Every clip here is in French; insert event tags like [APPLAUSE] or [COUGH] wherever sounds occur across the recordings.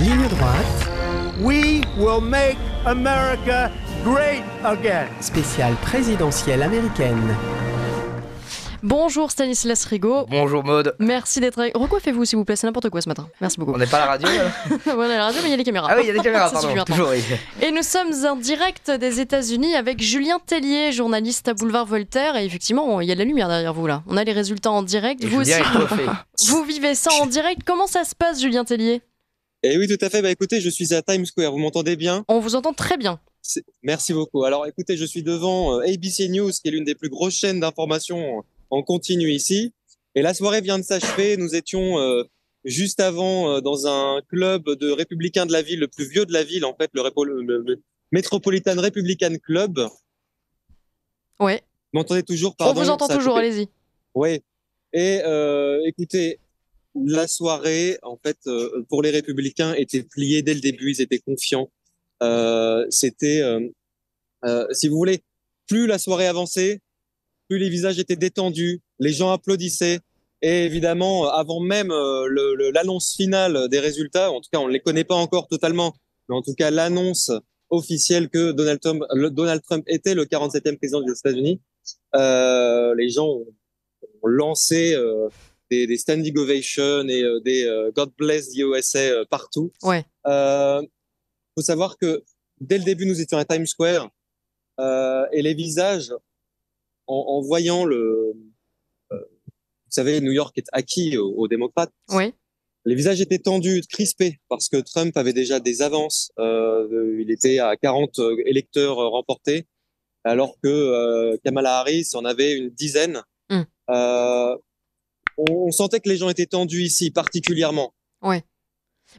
Ligne droite. We will make America great again. Spéciale présidentielle américaine. Bonjour Stanislas Rigaud. Bonjour Maude. Merci d'être avec Recoiffez-vous s'il vous plaît, c'est n'importe quoi ce matin. Merci beaucoup. On n'est pas à la radio [LAUGHS] On est à la radio, mais il y a les caméras. Ah oui, il y a des [LAUGHS] caméras, pardon. [LAUGHS] Et nous sommes en direct des États-Unis avec Julien Tellier, journaliste à Boulevard Voltaire. Et effectivement, il y a de la lumière derrière vous là. On a les résultats en direct. vous aussi. vous vivez ça en direct. Comment ça se passe, Julien Tellier et eh oui, tout à fait. Bah, écoutez, je suis à Times Square. Vous m'entendez bien On vous entend très bien. Merci beaucoup. Alors écoutez, je suis devant euh, ABC News, qui est l'une des plus grosses chaînes d'information en continu ici. Et la soirée vient de s'achever. Nous étions euh, juste avant euh, dans un club de républicains de la ville, le plus vieux de la ville, en fait, le, Metropolitan Republican Club. Ouais. Vous m'entendez toujours On vous entend toujours, allez-y. Oui. Et écoutez, la soirée, en fait, euh, pour les républicains, était pliée dès le début. Ils étaient confiants. Euh, c'était, euh, si vous voulez, plus la soirée avançait, plus les visages étaient détendus, les gens applaudissaient. Et évidemment, avant même l'annonce finale des résultats, en tout cas, on ne les connaît pas encore totalement, mais en tout cas, l'annonce officielle que Donald Trump, était le 47e président des États-Unis, les gens ont, ont lancé des, standing ovations et euh, des euh, God bless the USA euh, partout. Ouais. faut savoir que dès le début, nous étions à Times Square et les visages, en, voyant le, vous savez, New York est acquis aux, démocrates. Les visages étaient tendus, crispés, parce que Trump avait déjà des avances. il était à 40 électeurs remportés, alors que Kamala Harris en avait une dizaine. Mm on, sentait que les gens étaient tendus ici, particulièrement. Ouais.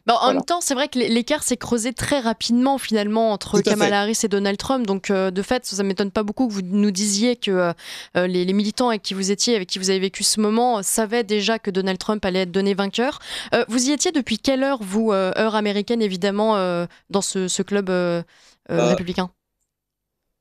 Bah, en même temps, c'est vrai que l'écart s'est creusé très rapidement finalement entre Kamala Harris et Donald Trump. Donc euh, de fait, ça ne m'étonne pas beaucoup que vous nous disiez que euh, euh, les, militants avec qui vous étiez, avec qui vous avez vécu ce moment, savaient déjà que Donald Trump allait être donné vainqueur. vous y étiez depuis quelle heure, vous, heure américaine évidemment, dans ce, ce club bah, républicain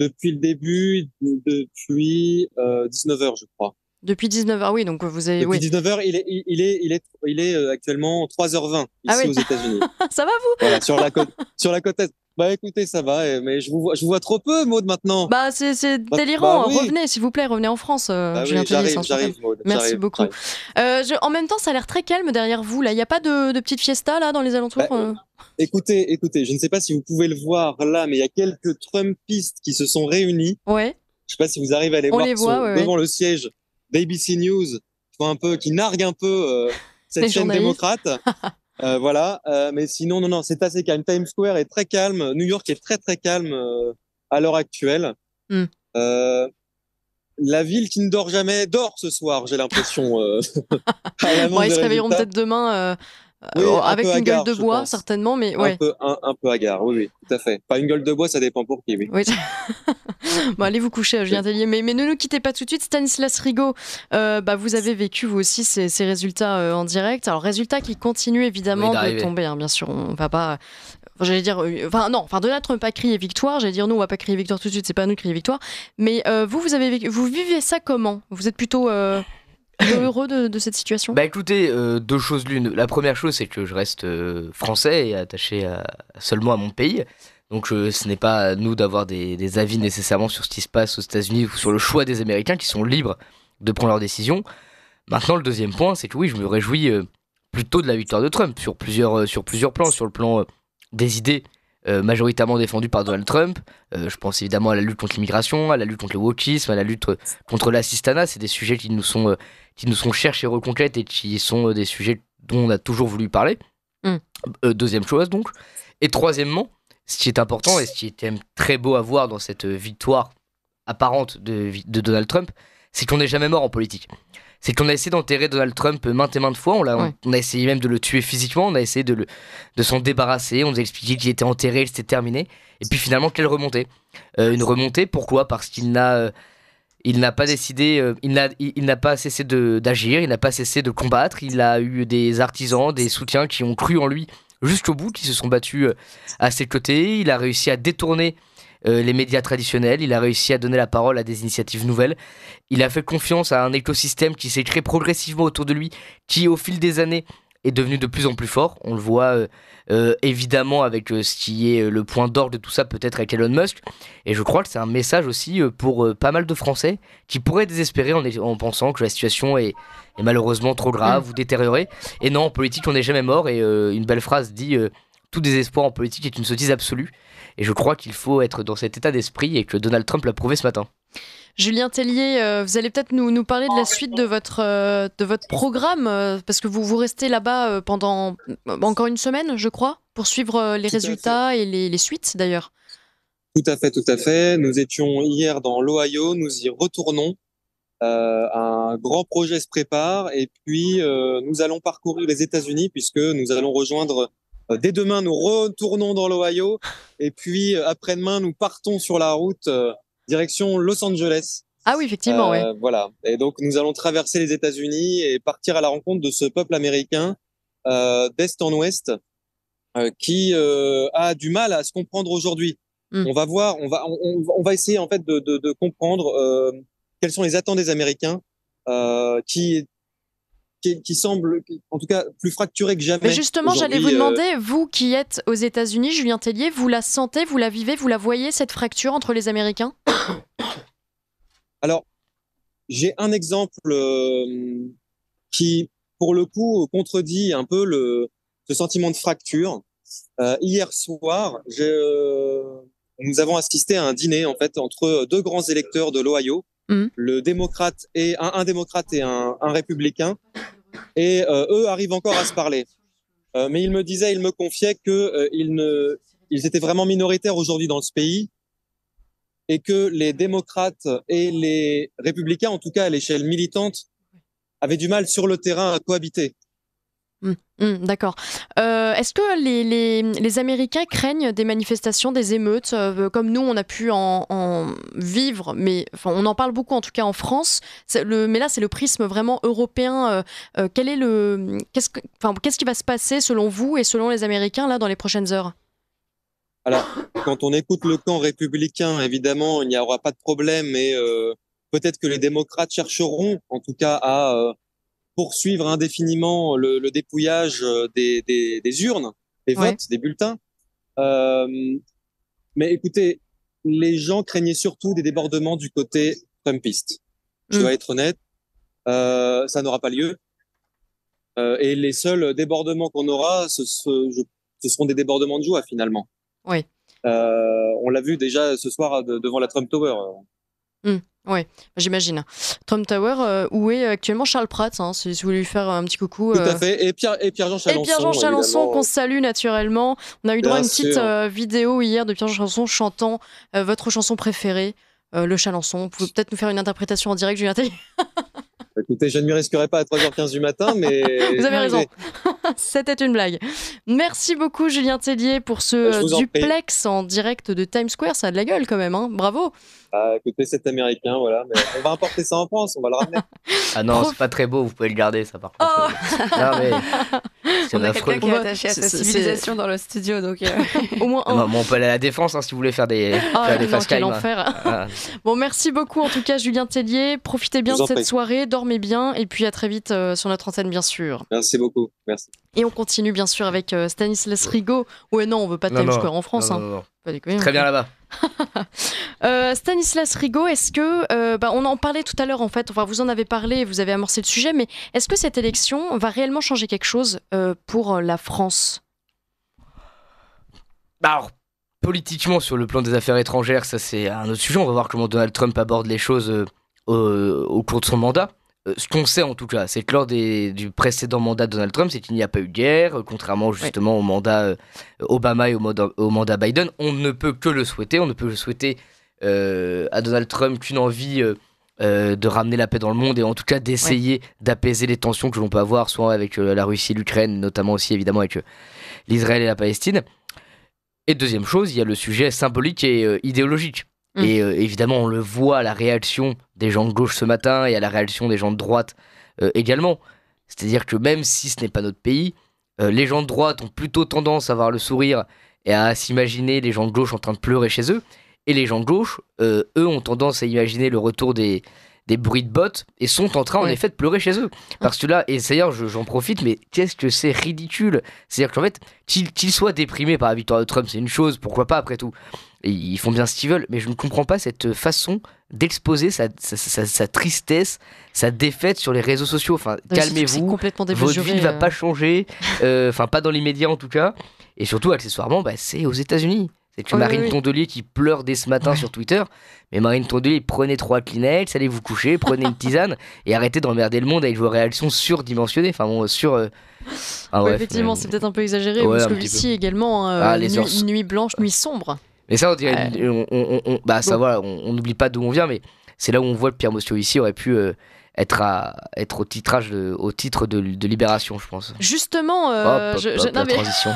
Depuis le début, depuis 19h, je crois. Depuis 19h, oui. Donc vous avez, Depuis 19h, il est, il est, il est, il est euh, actuellement 3h20 ici ah aux États-Unis. [LAUGHS] ça va vous Sur la côte, sur la côte est. Bah écoutez, ça va, eh, mais je vous vois, je vois trop peu, Maud, maintenant. Bah c'est, délirant. Bah revenez, s'il vous plaît, revenez en France. Euh, bah, oui, j'arrive, j'arrive, Maud. Merci beaucoup. Euh, en même temps, ça a l'air très calme derrière vous. Là, il n'y a pas de, de, petite fiesta là dans les alentours. Bah, écoutez, écoutez, je ne sais pas si vous pouvez le voir là, mais il y a quelques Trumpistes qui se sont réunis. Ouais. Je ne sais pas si vous arrivez à les voir. Les devant le siège BBC News, un peu, qui nargue un peu euh, [LAUGHS] cette chaîne démocrate. [LAUGHS] Euh, voilà, euh, mais sinon, non, non, c'est assez calme. Times Square est très calme, New York est très très calme à l'heure actuelle. Hmm. la ville qui ne dort jamais dort ce soir, j'ai l'impression. [LAUGHS] ils se réveilleront peut-être demain avec une gueule de bois, certainement, mais ouais. Un peu, un, agar, oui, oui, tout à fait. Pas une gueule de bois, ça dépend pour qui, oui. [LAUGHS] allez vous coucher, je viens Mais, mais ne nous quittez pas tout de suite. Stanislas Rigaud, euh, bah, vous avez vécu, vous aussi, ces, résultats euh, en direct. Alors, résultats qui continuent évidemment de tomber, hein, bien sûr. On va pas. J'allais dire, euh, enfin non, enfin Donald Trump pas crié victoire. J'allais dire, nous on va pas crier victoire tout de suite. C'est pas nous qui crier victoire. Mais vous, vous avez, vous vivez ça comment Vous êtes plutôt heureux de, cette situation Bah écoutez, euh, deux choses l'une. La première chose, c'est que je reste euh, français et attaché seulement à mon pays. Donc euh, ce n'est pas à nous d'avoir des, avis nécessairement sur ce qui se passe aux États-Unis ou sur le choix des Américains qui sont libres de prendre leurs décisions. Maintenant, le deuxième point, c'est que oui, je me réjouis plutôt de la victoire de Trump sur plusieurs, sur plusieurs plans, sur le plan des idées euh, majoritairement défendu par Donald Trump. Euh, je pense évidemment à la lutte contre l'immigration, à la lutte contre le wokisme, à la lutte euh, contre l'assistanat. C'est des sujets qui nous sont, qui nous sont chers chez et qui sont des sujets dont on a toujours voulu parler. Mm. deuxième chose donc. Et troisièmement, ce qui est important et ce qui est très beau à voir dans cette victoire apparente de, de Donald Trump, c'est qu'on n'est jamais mort en politique. C'est qu'on a essayé d'enterrer Donald Trump maintes et maintes fois. On a, on a essayé même de le tuer physiquement. On a essayé de, de s'en débarrasser. On nous a expliqué qu'il était enterré, il s'était terminé. Et puis finalement, quelle remontée euh, Une remontée, pourquoi Parce qu'il n'a. Euh, pas décidé, euh, il n'a il, pas cessé d'agir, il n'a pas cessé de combattre, il a eu des artisans, des soutiens qui ont cru en lui jusqu'au bout, qui se sont battus à ses côtés, il a réussi à détourner euh, les médias traditionnels, il a réussi à donner la parole à des initiatives nouvelles, il a fait confiance à un écosystème qui s'est créé progressivement autour de lui, qui au fil des années est devenu de plus en plus fort. On le voit euh, euh, évidemment avec ce qui est le point d'orgue de tout ça, peut-être avec Elon Musk. Et je crois que c'est un message aussi pour pas mal de Français qui pourraient désespérer en, pensant que la situation est, malheureusement trop grave mm. ou détériorée. Et non, en politique, on n'est jamais mort. Et une belle phrase dit Tout désespoir en politique est une sottise absolue. Et je crois qu'il faut être dans cet état d'esprit et que Donald Trump l'a prouvé ce matin. Julien Tellier, euh, vous allez peut-être nous, nous, parler de la oh, suite de votre, euh, de votre programme, euh, parce que vous, vous restez là-bas pendant encore une semaine, je crois, pour suivre les résultats et les, les suites d'ailleurs. Tout à fait, tout à fait. Nous étions hier dans l'Ohio, nous y retournons. un grand projet se prépare et puis nous allons parcourir les États-Unis puisque nous allons rejoindre euh, dès demain, nous retournons dans l'Ohio. Et puis, euh, après-demain, nous partons sur la route euh, direction Los Angeles. Ah oui, effectivement, Voilà. Et donc, nous allons traverser les États-Unis et partir à la rencontre de ce peuple américain d'est en ouest qui a du mal à se comprendre aujourd'hui. Hmm. On va voir, on va, on, va essayer en fait de, comprendre euh, quelles sont les attentes des Américains, euh, qui qui, semble, en tout cas, plus fracturée que jamais. Mais justement, j'allais vous euh, demander, vous qui êtes aux États-Unis, Julien Tellier, vous la sentez, vous la vivez, vous la voyez, cette fracture entre les Américains Alors, j'ai un exemple euh, qui, pour le coup, contredit un peu le, ce sentiment de fracture. Euh, hier soir, nous avons assisté à un dîner en fait entre deux grands électeurs de l'Ohio, mmh. le démocrate et un, démocrate et un, un républicain, et euh, eux arrivent encore à se parler. Euh, mais ils me disaient, ils me confiaient que euh, ils étaient vraiment minoritaires aujourd'hui dans ce pays et que les démocrates et les républicains, en tout cas à l'échelle militante, avaient du mal sur le terrain à cohabiter. Mmh, d'accord. Euh, est-ce que les, Américains craignent des manifestations, des émeutes, euh, comme nous on a pu en, vivre, mais on en parle beaucoup en tout cas en France. Le, mais là c'est le prisme vraiment européen. Euh, quel est le qu'est-ce qui va se passer selon vous et selon les Américains là dans les prochaines heures Alors quand on écoute le camp républicain, évidemment il n'y aura pas de problème, mais peut-être que les démocrates chercheront en tout cas à poursuivre indéfiniment le, dépouillage euh, des, urnes, des votes, des bulletins. Euh, mais écoutez, les gens craignaient surtout des débordements du côté Trumpiste. Je dois mm. être honnête, euh, ça n'aura pas lieu. et les seuls débordements qu'on aura, ce, ce, seront des débordements de joie finalement. Oui. on l'a vu déjà ce soir devant la Trump Tower. Mm. Oui, j'imagine. Trump Tower, euh, où est actuellement Charles Pratt hein, si, vous lui faire un petit coucou. Tout à euh. fait, et Pierre-Jean et Chalençon. Et Pierre-Jean Chalençon, qu'on salue naturellement. On a eu droit à une petite euh, vidéo hier de Pierre-Jean Chalençon chantant votre chanson préférée, le Chalençon. Vous pouvez peut-être nous faire une interprétation en direct, Julien Tellier bah, Écoutez, je ne m'y risquerai pas à 3h15 du matin, mais... [LAUGHS] vous avez raison. [LAUGHS] C'était une blague. Merci beaucoup, Julien Tellier, pour ce bah, duplex en, direct de Times Square. Ça a de la gueule quand même, hein. bravo ah, c'est américain, voilà. on va importer ça en France, on va le ramener. Ah non, c'est pas très beau, vous pouvez le garder, ça, par contre. Oh [LAUGHS] non, mais c'est quelqu'un Qui est attaché à sa civilisation dans le studio, donc euh, [LAUGHS] au moins. on peut aller à la défense hein, si vous voulez faire des, ah, des non, quel ah. [LAUGHS] Bon, merci beaucoup en tout cas, Julien Tellier. Profitez bien de cette soirée, dormez bien, et puis à très vite euh, sur notre antenne, bien sûr. Merci beaucoup, merci. Et on continue bien sûr avec euh, Stanislas Rigaud. Ouais, non, on veut pas de en France. Hein. très hein. bien là-bas. [LAUGHS] Euh, Stanislas Rigaud, est-ce que, euh, bah, on en parlait tout à l'heure en fait, vous en avez parlé, vous avez amorcé le sujet, mais est-ce que cette élection va réellement changer quelque chose euh, pour la France bah, politiquement, sur le plan des affaires étrangères, ça c'est un autre sujet. On va voir comment Donald Trump aborde les choses au cours de son mandat. Euh, ce qu'on sait en tout cas, c'est que lors des, du précédent mandat de Donald Trump, c'est qu'il n'y a pas eu de guerre, euh, contrairement justement au mandat euh, Obama et au, mandat Biden. On ne peut que le souhaiter, on ne peut le souhaiter à Donald Trump qu'une envie de ramener la paix dans le monde et en tout cas d'essayer d'apaiser les tensions que l'on peut avoir, soit avec la Russie, l'Ukraine, notamment aussi évidemment avec l'Israël et la Palestine. Et deuxième chose, il y a le sujet symbolique et idéologique. Mm. Et euh, évidemment, on le voit à la réaction des gens de gauche ce matin et à la réaction des gens de droite euh, également. C'est-à-dire que même si ce n'est pas notre pays, euh, les gens de droite ont plutôt tendance à avoir le sourire et à s'imaginer les gens de gauche en train de pleurer chez eux. Et les gens de gauche, eux, ont tendance à imaginer le retour des, des bruits de bottes et sont en train en effet de pleurer chez eux. Parce que là, et d'ailleurs j'en profite, mais qu'est-ce que c'est ridicule C'est-à-dire qu'en fait, qu'ils soient déprimés par la victoire de Trump, c'est une chose, pourquoi pas après tout Ils font bien ce qu'ils veulent, mais je ne comprends pas cette façon d'exposer sa, tristesse, sa défaite sur les réseaux sociaux. Enfin, calmez-vous, complètement votre vie ne va euh. pas changer, euh, enfin pas dans l'immédiat en tout cas, et surtout accessoirement, bah, c'est aux États-Unis. C'est que Marine Tondelier qui pleure dès ce matin sur Twitter. Mais Marine Tondelier, prenez trois Kleenex, allez vous coucher, prenez une tisane [LAUGHS] et arrêtez d'emmerder le monde avec vos réactions surdimensionnées. Enfin sur. Euh, ah effectivement, c'est peut-être un peu exagéré. Ouais, parce que également, hein, ah, euh, nuit, blanche, nuit sombre. Mais ça, on dirait. On, n'oublie pas d'où on vient, mais c'est là où on voit que Pierre ici aurait pu euh, être, à, être au, titrage au titre de, Libération, je pense. Justement, je, non, transition.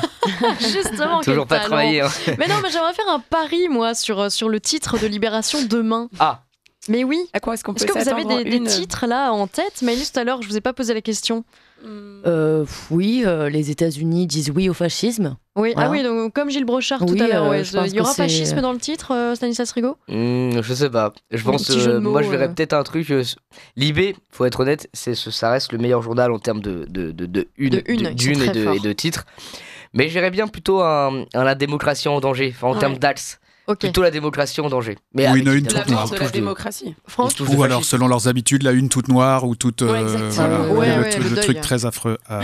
toujours pas travaillé. Hein. Mais non, mais j'aimerais faire un pari moi sur, euh, sur le titre de Libération demain. Ah. Mais oui. À quoi est-ce qu'on peut Est-ce que vous avez des, titres là en tête mais juste à l'heure, je vous ai pas posé la question. Hmm. Euh, oui, euh, les États-Unis disent oui au fascisme. Oui, ah oui, donc comme Gilles Brochard tout à l'heure, euh, il y aura fascisme dans le titre, Stanislas Rigaud hmm, Je sais pas. Je pense, moi je verrais peut-être un truc. Libé, faut être honnête, c'est ça reste le meilleur journal en termes de, de, de, de et, de, titre. Mais j'irais bien plutôt à, la démocratie en danger, en termes d'axe. Plutôt la démocratie en danger. Mais ou une une toute noire. démocratie. Ou alors, selon leurs habitudes, la une toute noire ou toute. le, truc très affreux, euh,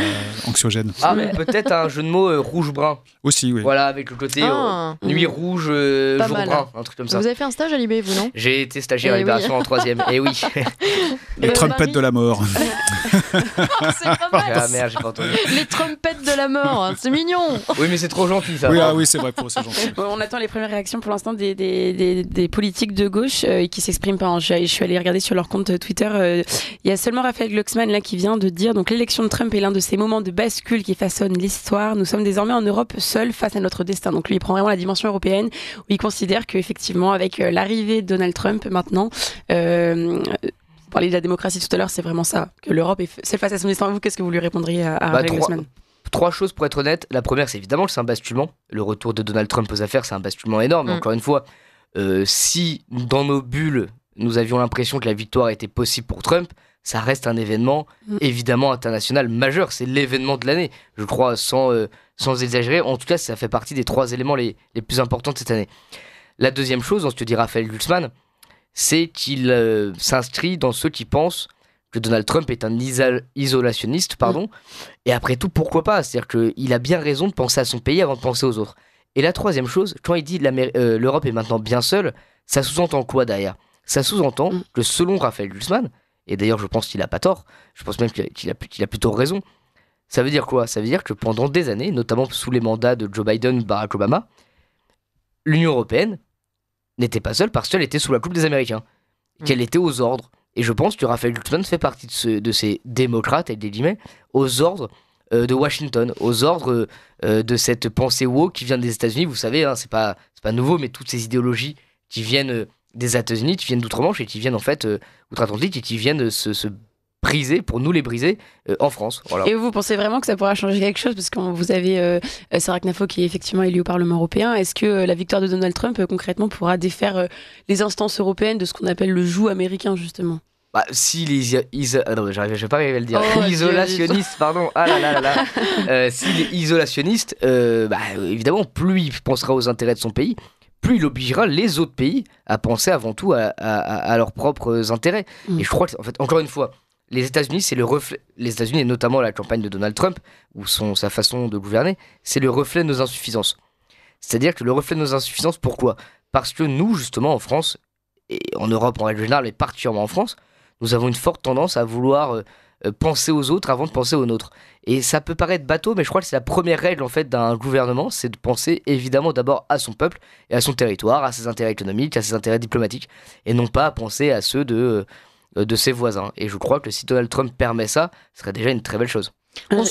anxiogène. Ah, mais peut-être un jeu de mots euh, rouge-brun. Aussi, oui. Voilà, avec le côté euh, ah. nuit rouge, jour brun, un truc comme ça. Vous avez fait un stage à Libé, vous, non J'ai été stagiaire à eh Libération en troisième. Et eh oui. [LAUGHS] [LAUGHS] Les trompettes de la mort. [LAUGHS] Oh, c'est pas Les trompettes de la mort, c'est mignon. Oui, mais c'est trop gentil, ça. Oui, ah oui c'est vrai pour ces gens. On attend les premières réactions pour des, politiques de gauche euh, qui s'expriment pas. Hein. je, suis allée regarder sur leur compte Twitter. Euh, il y a seulement Raphaël Glucksmann là qui vient de dire donc l'élection de Trump est l'un de ces moments de bascule qui façonnent l'histoire. Nous sommes désormais en Europe seuls face à notre destin. Donc lui il prend vraiment la dimension européenne où il considère qu'effectivement avec euh, l'arrivée de Donald Trump maintenant parler de la démocratie tout à l'heure, c'est vraiment ça, que l'Europe est seule face à son destin. Vous, qu'est-ce que vous lui répondriez à, bah, Raphaël bah, trois choses pour être honnête. La première, c'est évidemment que c'est un basculement. Le retour de Donald Trump aux affaires, c'est un basculement énorme. Mm. Encore une fois, euh, si dans nos bulles, nous avions l'impression que la victoire était possible pour Trump, ça reste un événement mm. évidemment international majeur. C'est l'événement de l'année, je crois, sans, euh, sans exagérer. En tout cas, ça fait partie des trois éléments les, plus importants de cette année. La deuxième chose, on se dit Raphaël Gulsman, c'est qu'il euh, s'inscrit dans ceux qui pensent que Donald Trump est un isolationniste, pardon. Et après tout, pourquoi pas C'est-à-dire qu'il a bien raison de penser à son pays avant de penser aux autres. Et la troisième chose, quand il dit euh, l'Europe est maintenant bien seule, ça sous-entend quoi derrière Ça sous-entend mm. que selon Raphaël Gulsman, et d'ailleurs je pense qu'il n'a pas tort, je pense même qu'il a, a plutôt raison, ça veut dire quoi Ça veut dire que pendant des années, notamment sous les mandats de Joe Biden, Barack Obama, l'Union européenne n'était pas seule parce qu'elle était sous la coupe des Américains, mm. qu'elle était aux ordres, et je pense que Raphaël Glucksmann fait partie de, ces démocrates, avec des guillemets, aux ordres euh, de Washington, aux ordres euh, de cette pensée woke qui vient des États-Unis. Vous savez, ce hein, c'est pas, pas nouveau, mais toutes ces idéologies qui viennent euh, des États-Unis, qui viennent d'outre-Manche et qui viennent en fait outre-Atlantique et qui viennent de ce briser, pour nous les briser euh, en France. Et vous pensez vraiment que ça pourra changer quelque chose Parce que vous avez euh, Sarah Knafo qui est effectivement élue au Parlement européen. Est-ce que euh, la victoire de Donald Trump euh, concrètement pourra défaire les instances européennes de ce qu'on appelle le joug américain justement bah, si les ah non, je pas arriver à le dire. Oh, [LAUGHS] pardon. Ah là là là, [LAUGHS] si les bah, évidemment, plus il pensera aux intérêts de son pays, plus il obligera les autres pays à penser avant tout à, leurs propres intérêts. Mm. Et je crois que, en fait, encore une fois, les États-Unis, c'est le reflet. Les États-Unis, et notamment la campagne de Donald Trump, ou son, sa façon de gouverner, c'est le reflet de nos insuffisances. C'est-à-dire que le reflet de nos insuffisances, pourquoi Parce que nous, justement, en France, et en Europe en règle générale, et particulièrement en France, nous avons une forte tendance à vouloir euh, euh, penser aux autres avant de penser aux nôtres. Et ça peut paraître bateau, mais je crois que c'est la première règle en fait d'un gouvernement, c'est de penser évidemment d'abord à son peuple et à son territoire, à ses intérêts économiques, à ses intérêts diplomatiques, et non pas à penser à ceux de... Euh, euh, de ses voisins. Et je crois que si Donald Trump permet ça, ce serait déjà une très belle chose. Euh,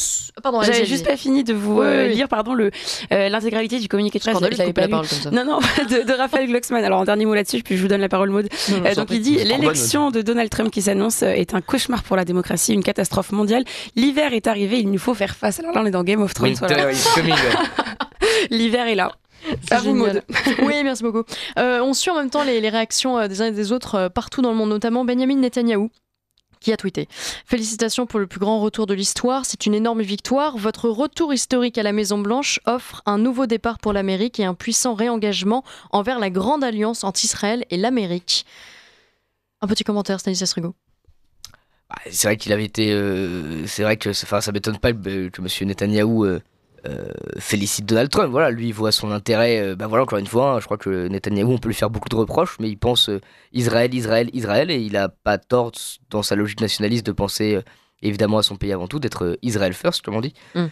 j'avais juste pas fini de vous euh, lire pardon le l'intégralité du communiqué de presse. la Non non [LAUGHS] de, Raphaël Glucksmann. Alors en dernier mot là-dessus, puis je vous donne la parole Maud. donc il dit l'élection de Donald Trump qui s'annonce est un cauchemar pour la démocratie, une catastrophe mondiale. L'hiver est arrivé, il nous faut faire face. Alors là on est dans Game of Thrones. [LAUGHS] L'hiver est là. [LAUGHS] Oui, merci beaucoup. Euh, on suit en même temps les, réactions euh, des uns et des autres euh, partout dans le monde, notamment Benjamin Netanyahu qui a tweeté Félicitations pour le plus grand retour de l'histoire, c'est une énorme victoire. Votre retour historique à la Maison-Blanche offre un nouveau départ pour l'Amérique et un puissant réengagement envers la grande alliance entre Israël et l'Amérique. Un petit commentaire, Stanislas Rigaud. Bah, c'est vrai qu'il avait été. c'est vrai que enfin, ça m'étonne pas que M. Netanyahu. Euh, félicite Donald Trump. Voilà, lui, il voit son intérêt. Euh, bah voilà, encore une fois, hein, je crois que Netanyahu, on peut lui faire beaucoup de reproches, mais il pense euh, Israël, Israël, Israël, et il a pas tort dans sa logique nationaliste de penser évidemment à son pays avant tout, d'être Israël first, comme on dit. Mm.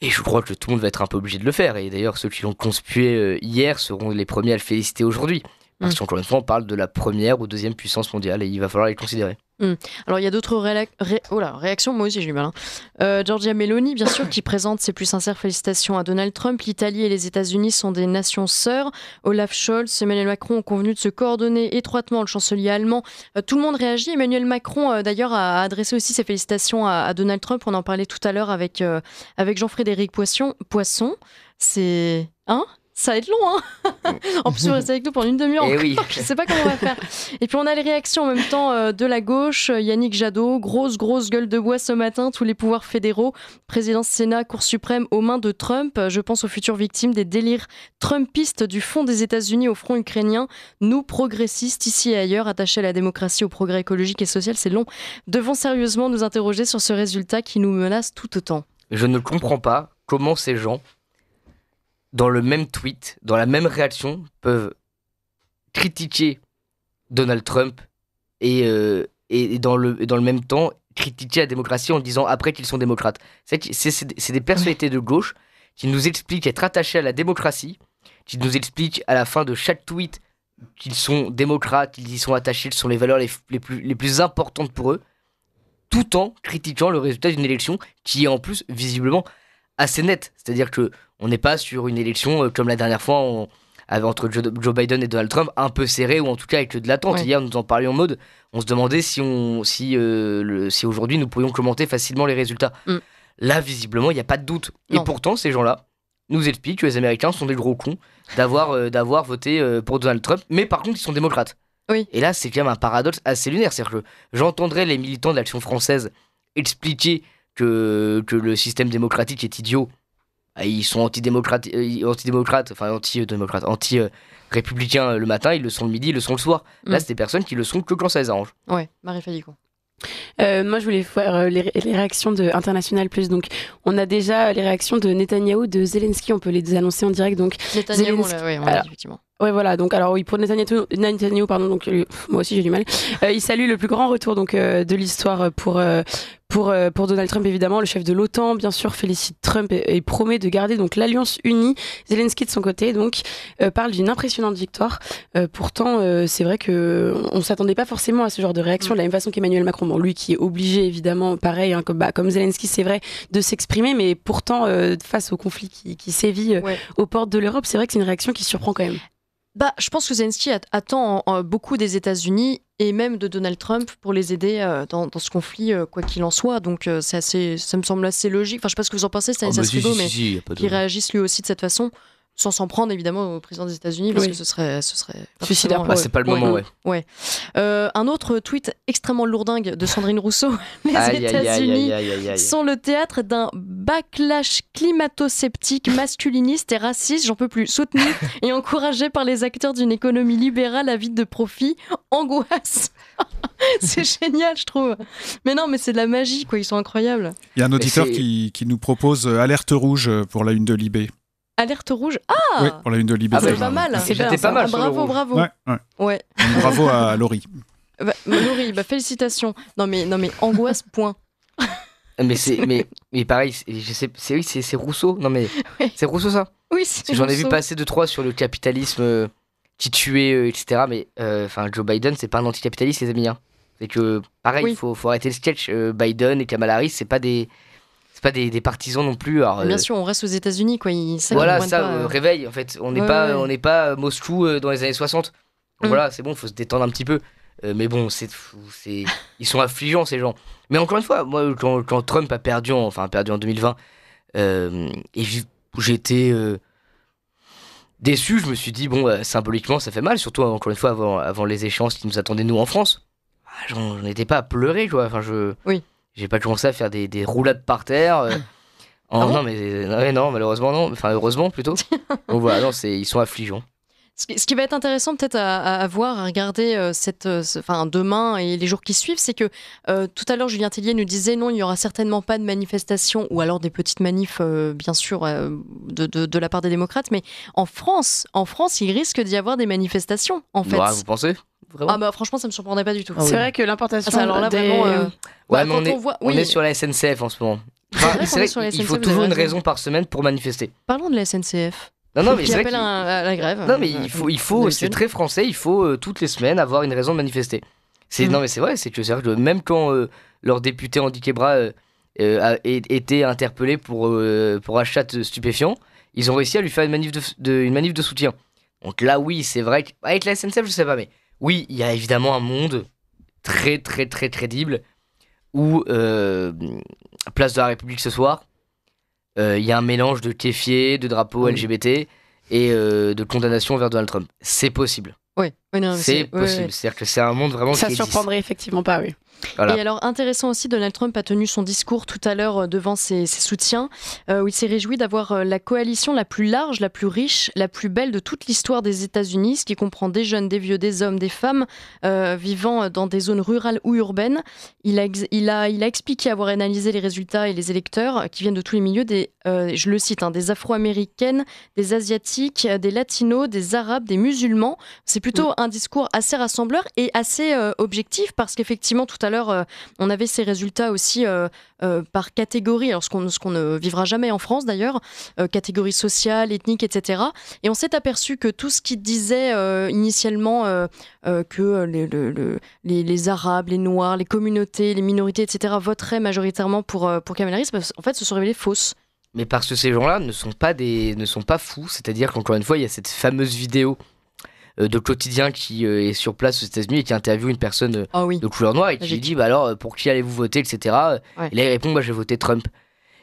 Et je crois que tout le monde va être un peu obligé de le faire. Et d'ailleurs, ceux qui l'ont conspué hier seront les premiers à le féliciter aujourd'hui. Parce mm. qu'encore une fois, on parle de la première ou deuxième puissance mondiale et il va falloir les considérer. Mm. Alors il y a d'autres oh réactions, moi aussi j'ai du mal. Hein. Euh, Giorgia Meloni, bien sûr, qui présente ses plus sincères félicitations à Donald Trump. L'Italie et les États-Unis sont des nations sœurs. Olaf Scholz, Emmanuel Macron ont convenu de se coordonner étroitement. Le chancelier allemand, euh, tout le monde réagit. Emmanuel Macron, euh, d'ailleurs, a adressé aussi ses félicitations à, Donald Trump. On en parlait tout à l'heure avec, avec Jean-Frédéric Poisson. Poisson. C'est... Hein ça va être long, hein mm. [LAUGHS] En plus, vous restez avec nous pendant une demi-heure. Eh oui. Je sais pas comment on va faire. Et puis, on a les réactions en même temps euh, de la gauche. Euh, Yannick Jadot, grosse, grosse gueule de bois ce matin. Tous les pouvoirs fédéraux, présidence, Sénat, Cour suprême aux mains de Trump. Je pense aux futures victimes des délires trumpistes du fond des États-Unis au front ukrainien. Nous, progressistes, ici et ailleurs, attachés à la démocratie, au progrès écologique et social, c'est long. Devons sérieusement nous interroger sur ce résultat qui nous menace tout autant. Je ne comprends pas comment ces gens dans le même tweet, dans la même réaction, peuvent critiquer Donald Trump et, euh, et, dans, le, dans le même temps critiquer la démocratie en disant après qu'ils sont démocrates. C'est des personnalités de gauche qui nous expliquent être attachés à la démocratie, qui nous expliquent à la fin de chaque tweet qu'ils sont démocrates, qu'ils y sont attachés, ce sont les valeurs les, les, plus, les plus importantes pour eux, tout en critiquant le résultat d'une élection qui est en plus visiblement assez nette. C'est-à-dire que on n'est pas sur une élection euh, comme la dernière fois entre Joe, Biden et Donald Trump un peu serrée, ou en tout cas avec de l'attente. Hier, nous en parlions en mode, on se demandait si, euh, aujourd'hui nous pourrions commenter facilement les résultats. Mm. Là, visiblement, il n'y a pas de doute. Et pourtant, ces gens-là nous expliquent que les Américains sont des gros cons d'avoir euh, voté pour Donald Trump, mais par contre, ils sont démocrates. Oui. Et là, c'est quand même un paradoxe assez lunaire. cest que j'entendrai les militants de l'action française expliquer que le système démocratique est idiot ils sont antidémocrates, euh, antidémocrates enfin anti-démocrates, anti-républicains le matin, ils le sont le midi, ils le sont le soir. Là, mm. c'est des personnes qui le sont que quand ça les arrange. Ouais, Marie Falicon. Euh, moi, je voulais faire euh, les, réactions de International Plus. Donc, on a déjà les réactions de Netanyahou, de Zelensky. On peut les annoncer en direct. Donc, Netanyahou, Zelensky... oui, effectivement. Ouais, voilà. Donc, alors pour Netanyahu, pardon. Donc, euh, moi aussi j'ai du mal. il salue le plus grand retour donc de l'histoire pour pour pour Donald Trump évidemment. Le chef de l'OTAN, bien sûr, félicite Trump et, promet de garder donc l'alliance unie. Zelensky de son côté donc parle d'une impressionnante victoire. pourtant, c'est vrai que on s'attendait pas forcément à ce genre de réaction. Mm. De la même façon qu'Emmanuel Macron, bon, lui qui est obligé évidemment, pareil, hein, bah, comme, Zelensky, c'est vrai, de s'exprimer, mais pourtant euh, face au conflit qui, sévit euh, aux portes de l'Europe, c'est vrai que c'est une réaction qui surprend quand même. Bah, je pense que Zelensky attend beaucoup des États-Unis et même de Donald Trump pour les aider euh, dans, ce conflit, quoi qu'il en soit. Donc, c'est assez, ça me semble assez logique. Enfin, je sais pas ce que vous en pensez, Stanislas ah, bah, mais qui réagissent lui aussi de cette façon sans s'en prendre évidemment au président des États-Unis parce que ce serait ce serait suicidaire. Ah, c'est pas le moment, ouais. Euh, un autre tweet extrêmement lourdingue de Sandrine Rousseau. [LAUGHS] Les États-Unis sont le théâtre d'un backlash climato-sceptique, [LAUGHS] masculiniste et raciste. J'en peux plus. Soutenu et encouragé par les acteurs d'une économie libérale à vide de profit, angoisse. [LAUGHS] c'est génial, je trouve. Mais non, mais c'est de la magie, quoi. Ils sont incroyables. Il y a un auditeur qui, qui nous propose euh, Alerte rouge euh, pour la une de Libé. Alerte rouge. Ah pour la une de ah, bah, pas mal. C'était pas mal. Bravo, bravo. Ouais, ouais. Bravo à Laurie. Bah, Laurie, bah, félicitations. Non mais, non mais angoisse, point. mais c'est mais, mais pareil, c'est oui, c'est Rousseau. Non mais c'est Rousseau ça. Oui, J'en ai vu passer deux trois sur le capitalisme euh, qui tuait euh, etc. Mais euh, enfin Joe Biden, c'est pas un anticapitaliste les amis. Hein. C'est que pareil, il faut, faut, arrêter le sketch. Biden et Kamala Harris, c'est pas des pas des, partisans non plus. Bien euh, sûr, on reste aux États-Unis, quoi. Ils, ça, voilà, ça réveille en fait. On n'est pas, on n'est pas Moscou euh, dans les années 60. Mm. Voilà, c'est bon, faut se détendre un petit peu. Euh, mais bon, c'est, c'est, [LAUGHS] ils sont affligeants ces gens. Mais encore une fois, moi, quand, Trump a perdu, en, enfin perdu en 2020, et j'étais déçu, je me suis dit, bon, symboliquement, ça fait mal, surtout encore une fois avant, les échéances qui nous attendaient, nous, en France. Ah, j'en, pas à pleurer, quoi. Enfin, je... Oui j'ai pas commencé à faire des, des roulades par terre. Euh. Ah ah non, mais, euh, non, malheureusement, non. Enfin, heureusement plutôt. [LAUGHS] Donc voilà, non, ils sont affligeants. Ce qui va être intéressant peut-être à, voir, à regarder euh, cette, euh, demain et les jours qui suivent, c'est que euh, tout à l'heure Julien Tellier nous disait non, il n'y aura certainement pas de manifestation ou alors des petites manifs, bien sûr, de, la part des démocrates, mais en France, en France, il risque d'y avoir des manifestations, en fait. Bah, vous pensez ah bah, franchement ça me surprendrait pas du tout. C'est vrai que l'importation on, est, voit... on est sur la SNCF en ce moment. il faut toujours une raison par semaine pour manifester. Parlons de la SNCF. Non, non, mais c'est vrai la grève. Non, mais euh, il faut, il faut c'est très français, il faut euh, toutes les semaines avoir une raison de manifester. C'est, hmm. Non, mais c'est vrai, c'est que vrai, même quand euh, leur député Andy Kebra a été interpellé pour, pour achat stupéfiant, stupéfiants, ils ont réussi à lui faire une manif de, une manif de soutien. Donc là, oui, c'est vrai qu'avec la SNCF, je sais pas, mais oui, il y a évidemment un monde très, très, très crédible où Place de la République ce soir, euh, il y a un mélange de kéfier, de drapeau LGBT et euh, de condamnation vers Donald Trump. C'est possible. Oui, c'est possible. C'est-à-dire que c'est un monde vraiment. Ça surprendrait effectivement pas, oui. Et alors, intéressant aussi, Donald Trump a tenu son discours tout à l'heure euh, devant ses, soutiens, euh, où il s'est réjoui d'avoir euh, la coalition la plus large, la plus riche, la plus belle de toute l'histoire des États-Unis, ce qui comprend des jeunes, des vieux, des hommes, des femmes vivant dans des zones rurales ou urbaines. Il a, il, a, il a expliqué avoir analysé les résultats et les électeurs qui viennent de tous les milieux, des, je le cite, hein, des Afro-Américaines, des Asiatiques, des Latinos, des Arabes, des musulmans. C'est plutôt mm. un discours assez rassembleur et assez objectif parce qu'effectivement, tout à l'heure, euh, on avait ces résultats aussi euh, euh, par catégorie, alors ce qu'on ne vivra jamais en France d'ailleurs, catégorie sociale, ethnique, etc. Et on s'est aperçu que tout ce qui disait initialement que les, Arabes, les Noirs, les communautés, les minorités, etc. voteraient majoritairement pour, pour en fait, se sont révélés fausses. Mais parce que ces gens-là ne sont pas des, ne sont pas fous, c'est-à-dire qu'encore une fois, il y a cette fameuse vidéo euh, de quotidien qui euh, est sur place aux États-Unis et qui interviewe une personne euh, ah de couleur noire et qui lui dit bah alors pour qui allez-vous voter, etc. Et là, il répond moi, bah, je vais Trump.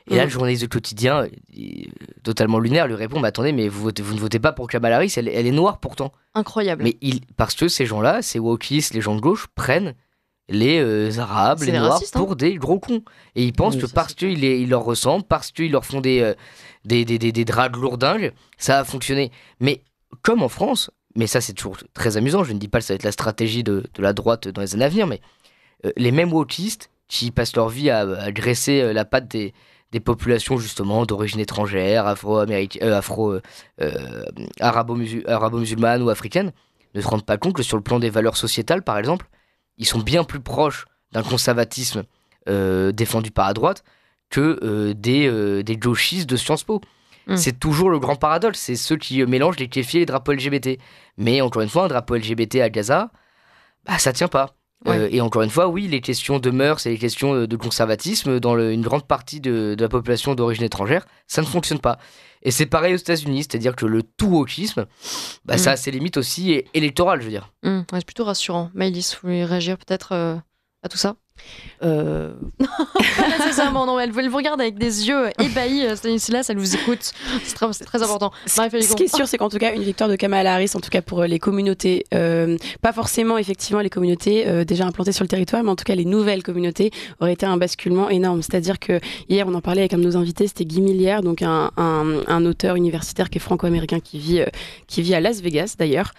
Et là, mmh. le journaliste de quotidien, totalement lunaire, lui répond bah, attendez, mais vous, ne votez pas pour Kamala Harris, elle, est noire pourtant. Incroyable. Mais il, parce que ces gens-là, ces wokistes, les gens de gauche, prennent les Arabes, les Noirs, hein. pour des gros cons. Et ils pensent que parce qu'ils il leur ressemblent, parce qu'ils leur font des, des, des, des, ça a fonctionné. Mais comme en France, mais ça c'est toujours très amusant, je ne dis pas que ça va être la stratégie de, la droite dans les années à venir, mais euh, les mêmes wokistes qui passent leur vie à, agresser euh, la patte des, populations justement d'origine étrangère, afro-américaine, afro, euh, arabo-musulmane ou africaine, ne se rendent pas compte que sur le plan des valeurs sociétales, par exemple, ils sont bien plus proches d'un conservatisme défendu par la droite que des, des gauchistes de Sciences Po. Mm. C'est toujours le grand paradoxe, c'est ceux qui mélangent les kéfis et les drapeaux LGBT. Mais encore une fois, un drapeau LGBT à Gaza, bah, ça tient pas. Euh, et encore une fois, oui, les questions de mœurs et les questions de conservatisme dans une grande partie de, la population d'origine étrangère, ça ne fonctionne pas. Et c'est pareil aux États-Unis, c'est-à-dire que le tout bah, mm. ça a ses limites aussi électorales, je veux dire. Mm, c'est plutôt rassurant. Maïlis, vous voulez réagir peut-être euh, à tout ça euh... [LAUGHS] non, non, elle, vous regarde avec des yeux ébahis, euh, Stanislas, elle vous écoute. C'est très, important. Ce qui est sûr, c'est qu'en tout cas, une victoire de Kamala Harris, en tout cas pour euh, les communautés, euh, pas forcément effectivement les communautés déjà implantées sur le territoire, mais en tout cas les nouvelles communautés, aurait été un basculement énorme. C'est-à-dire que hier, on en parlait avec un de nos invités, c'était Guy Millière, donc un, un, auteur universitaire qui est franco-américain qui vit, qui vit à Las Vegas d'ailleurs.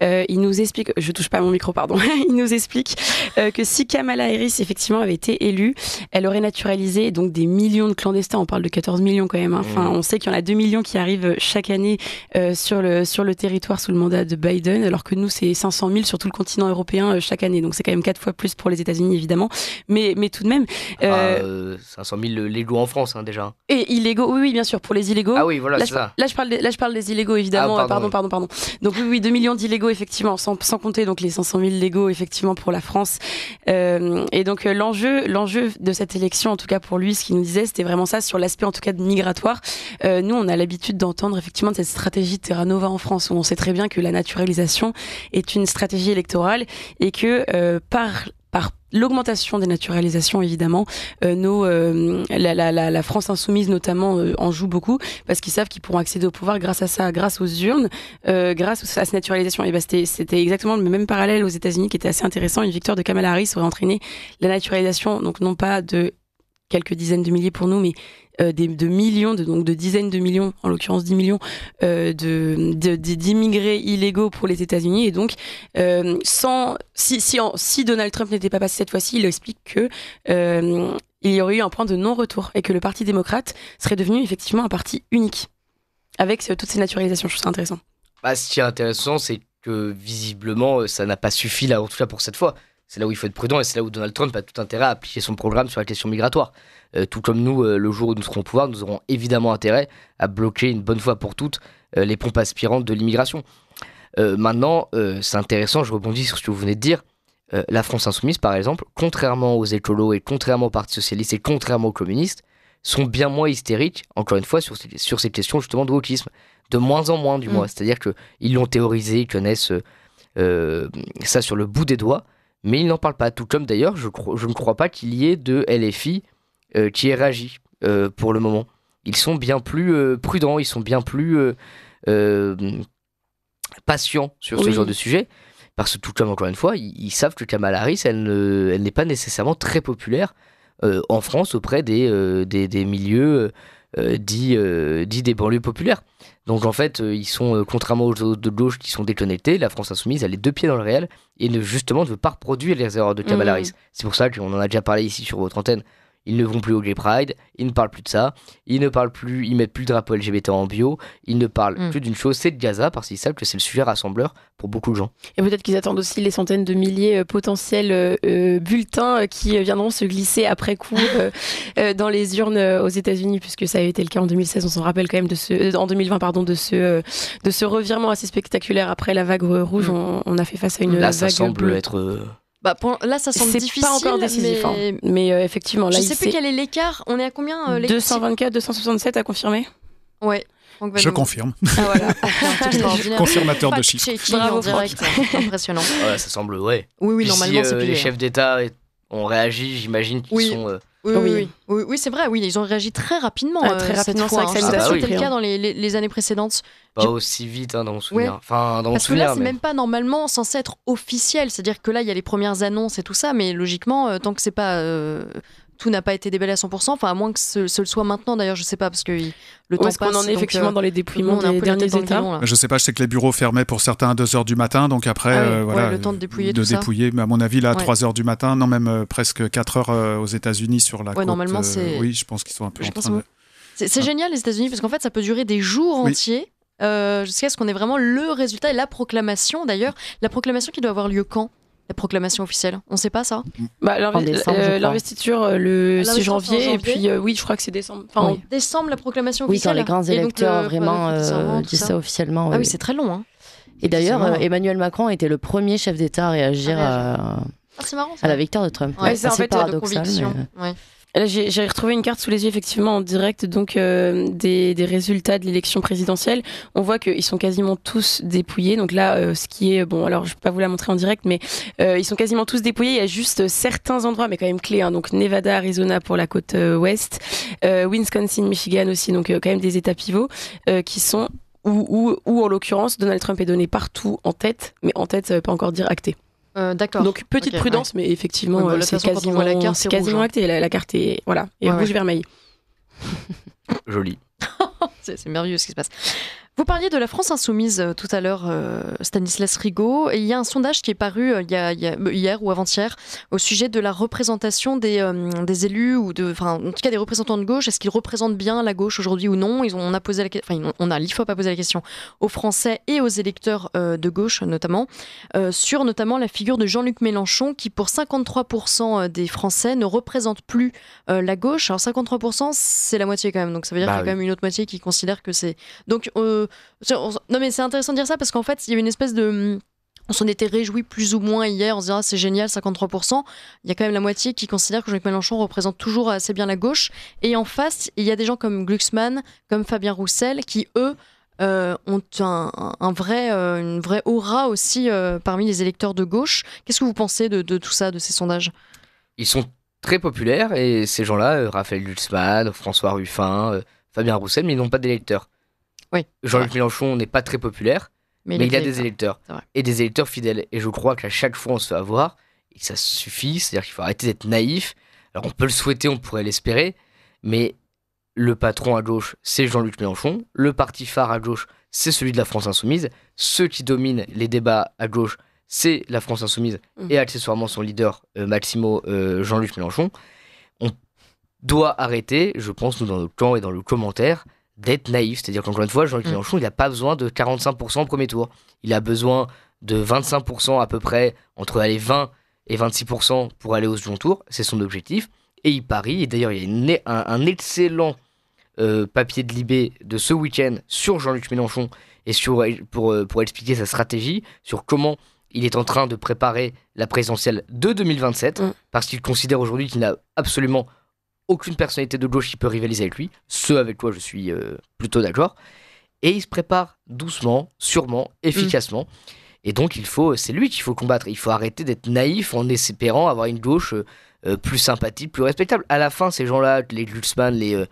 il nous explique, je touche pas à mon micro, pardon, [LAUGHS] il nous explique que si Kamala Harris effectivement avait été élue, elle aurait naturalisé donc des millions de clandestins. On parle de 14 millions quand même. Hein. Enfin, mmh. on sait qu'il y en a 2 millions qui arrivent euh, chaque année euh, sur, le, sur le territoire sous le mandat de Biden, alors que nous, c'est 500 000 sur tout le continent européen euh, chaque année. Donc c'est quand même 4 fois plus pour les États-Unis, évidemment. Mais, mais tout de même. 500 000 ah, légaux en France, hein, déjà. Et illégaux, oui, bien sûr, pour les illégaux. Ah oui, voilà, là, je, ça. Là, je parle, là, je parle des illégaux, évidemment. Ah, pardon, pardon, pardon, Donc oui, oui, 2 millions d'illégaux, effectivement, sans, sans, compter donc les 500 000 légaux, effectivement, pour la France. et donc, donc euh, l'enjeu, l'enjeu de cette élection, en tout cas pour lui, ce qu'il nous disait, c'était vraiment ça sur l'aspect en tout cas de migratoire. Euh, nous, on a l'habitude d'entendre effectivement cette stratégie de Terra Nova en France, où on sait très bien que la naturalisation est une stratégie électorale et que euh, par par l'augmentation des naturalisations évidemment euh, nos euh, la, la, France insoumise notamment euh, en joue beaucoup parce qu'ils savent qu'ils pourront accéder au pouvoir grâce à ça grâce aux urnes grâce à cette naturalisation et bah c'était exactement le même parallèle aux États-Unis qui était assez intéressant une victoire de Kamala Harris aurait entraîné la naturalisation donc non pas de quelques dizaines de milliers pour nous, mais euh, des, de millions, de, donc de dizaines de millions, en l'occurrence 10 millions, euh, de d'immigrés illégaux pour les États-Unis. Et donc, euh, sans, si, si, si Donald Trump n'était pas passé cette fois-ci, il explique que il y aurait eu un point de non-retour et que le Parti démocrate serait devenu effectivement un parti unique avec toutes ces naturalisations. Je trouve ça intéressant. Bah, ce qui est intéressant, c'est que visiblement, ça n'a pas suffi là, en tout cas pour cette fois. C'est là où il faut être prudent et c'est là où Donald Trump a tout intérêt à appliquer son programme sur la question migratoire. Euh, tout comme nous, euh, le jour où nous serons au pouvoir, nous aurons évidemment intérêt à bloquer une bonne fois pour toutes euh, les pompes aspirantes de l'immigration. maintenant, c'est intéressant, je rebondis sur ce que vous venez de dire. la France insoumise, par exemple, contrairement aux écolos et contrairement aux Parti socialistes et contrairement aux communistes, sont bien moins hystériques, encore une fois, sur, ces, questions justement de wokisme. De moins en moins, du mm. moins. C'est-à-dire qu'ils l'ont théorisé, ils connaissent ça sur le bout des doigts mais ils n'en parle pas. Tout comme d'ailleurs, je, je, ne crois pas qu'il y ait de LFI euh, qui ait réagi euh, pour le moment. Ils sont bien plus euh, prudents, ils sont bien plus patients sur ce genre de sujet. Parce que tout comme, encore une fois, ils, savent que Kamala Harris, elle, n'est pas nécessairement très populaire en France auprès des, milieux dits, des banlieues populaires. Donc en fait, euh, ils sont, euh, contrairement aux autres de gauche qui sont déconnectés, la France Insoumise a les deux pieds dans le réel et ne, justement ne veut pas reproduire les erreurs de Cavalaris. Mm. C'est pour ça qu'on en a déjà parlé ici sur votre antenne. Ils ne vont plus au Gay Pride, ils ne parlent plus de ça, ils ne parlent plus, ils mettent plus le drapeau LGBT en bio, ils ne parlent hmm. plus d'une chose, c'est de Gaza, parce qu'ils savent que c'est le sujet rassembleur pour beaucoup de gens. Et peut-être qu'ils attendent aussi les centaines de milliers euh, potentiels euh, euh, bulletins qui viendront se glisser après coup [LAUGHS] dans les urnes aux États-Unis, puisque ça a été le cas en 2016, on s'en rappelle quand même de ce, en 2020, pardon, de ce, de ce revirement assez spectaculaire après la vague rouge, hmm. on, a fait face à une Là, vague ça semble bleue. être bah, là, ça semble difficile. pas encore décisif. Mais, hein. mais euh, effectivement, là, je sais plus quel est l'écart. On est à combien 224, euh, 267 à confirmer. Ouais. je confirme. Ah, voilà. [LAUGHS] Confirmateur de chiffres. Bravo, hein. Impressionnant. Ouais, ça semble, vrai. Oui, oui, normalement, si, euh, les hein. chefs d'État ont réagi, j'imagine qu'ils sont oui, oui, c'est vrai, oui, ils ont réagi très rapidement. Ah, euh, très rapidement, c'est que le ah bah cas dans les, années précédentes. Pas aussi vite, hein, dans mon souvenir. Parce que là, c'est même pas normalement censé être officiel. C'est-à-dire que là, il y a les premières annonces et tout ça, mais logiquement, euh, tant que c'est pas euh, tout n'a pas été déballé à 100%, enfin à moins que ce, le soit maintenant d'ailleurs, je ne sais pas parce que le temps passe. qu'on en est effectivement dans les dépouillements des, derniers états. Je je sais pas, je sais que les bureaux fermaient pour certains à 2h du matin, donc après ah euh, voilà, le temps de dépouiller de dépouiller, mais à mon avis là à 3h du matin, non même euh, presque 4h euh, aux États-Unis sur la côte, normalement c'est Oui, je pense qu'ils sont un peu en train de... C'est ah. génial les États-Unis parce qu'en fait ça peut durer des jours entiers. jusqu'à ce qu'on ait vraiment le résultat et la proclamation d'ailleurs. La proclamation qui doit avoir lieu quand la proclamation officielle. On ne sait pas ça bah, euh, L'investiture euh, le 6 ah, janvier, et puis euh, oui, je crois que c'est décembre. Enfin, décembre, la proclamation officielle. Oui, quand les grands électeurs vraiment disent ça. officiellement. Ah oui, c'est très long. Hein. Et d'ailleurs, Emmanuel Macron était le premier chef d'État à réagir, ah, ah, À... la victoire de Trump. c'est en paradoxal. J'ai retrouvé une carte sous les yeux effectivement en direct donc euh, des, des, résultats de l'élection présidentielle. On voit qu'ils sont quasiment tous dépouillés. Donc là, euh, ce qui est bon, alors je peux pas vous la montrer en direct, mais euh, ils sont quasiment tous dépouillés. Il y a juste certains endroits, mais quand même clés. Hein, donc Nevada, Arizona pour la côte ouest, Wisconsin, Michigan aussi. Donc quand même des États pivots qui sont ou en l'occurrence Donald Trump est donné partout en tête, mais en tête ça veut pas encore dire acté. Euh, d'accord. Donc petite prudence, mais effectivement, bah, euh, c'est quasiment, hein. acté. La, carte est voilà, et rouge vermeil. [LAUGHS] Joli. c'est merveilleux ce qui se passe. Vous parliez de la France insoumise euh, tout à l'heure, euh, Stanislas Rigaud, et il y a un sondage qui est paru euh, hier ou avant-hier au sujet de la représentation des, élus ou de, en tout cas des représentants de gauche. Est-ce qu'ils représentent bien la gauche aujourd'hui ou non Ils on a posé la, enfin, on a l'Ifop a posé la question aux Français et aux électeurs de gauche notamment sur notamment la figure de Jean-Luc Mélenchon qui pour 53% des Français ne représente plus la gauche. Alors 53%, c'est la moitié quand même, donc ça veut dire bah qu'il y a quand même une autre moitié qui considère que c'est donc non, mais c'est intéressant de dire ça parce qu'en fait, il y a une espèce de. On s'en était réjoui plus ou moins hier en se disant ah, c'est génial, 53%. Il y a quand même la moitié qui considère que Jean-Luc Mélenchon représente toujours assez bien la gauche. Et en face, il y a des gens comme Glucksmann, comme Fabien Roussel, qui eux euh, ont un, vrai, euh, une vraie aura aussi euh, parmi les électeurs de gauche. Qu'est-ce que vous pensez de, de tout ça, de ces sondages Ils sont très populaires et ces gens-là, Raphaël Glucksmann, François Ruffin, Fabien Roussel, mais ils n'ont pas d'électeurs. Jean-Luc Mélenchon n'est pas très populaire, mais, il il, a des électeurs. Et des électeurs fidèles. Et je crois qu'à chaque fois, on se fait avoir. Et ça suffit. C'est-à-dire qu'il faut arrêter d'être naïf. Alors, on peut le souhaiter, on pourrait l'espérer. Mais le patron à gauche, c'est Jean-Luc Mélenchon. Le parti phare à gauche, c'est celui de la France Insoumise. Ceux qui dominent les débats à gauche, c'est la France Insoumise mmh. et accessoirement son leader, euh, Maximo euh, Jean-Luc Mélenchon. On doit arrêter, je pense, nous, dans le camp et dans le commentaire, d'être naïf. C'est-à-dire qu'encore une fois, Jean-Luc mm. Mélenchon, il n'a pas besoin de 45% au premier tour. Il a besoin de 25% à peu près, entre aller 20 et 26% pour aller au second tour. C'est son objectif. Et il parie. Et d'ailleurs, il y a un, excellent euh, papier de Libé de ce week-end sur Jean-Luc Mélenchon et sur, euh, pour, euh, pour expliquer sa stratégie, sur comment il est en train de préparer la présidentielle de 2027, mm. parce qu'il considère aujourd'hui qu'il n'a absolument aucune personnalité de gauche qui peut rivaliser avec lui, ce avec quoi je suis euh, plutôt d'accord. Et il se prépare doucement, sûrement, efficacement. Mm. Et donc il faut, c'est lui qu'il faut combattre. Il faut arrêter d'être naïf en espérant avoir une gauche euh, euh, plus sympathique, plus respectable. À la fin, ces gens-là, les Glucksmann, les,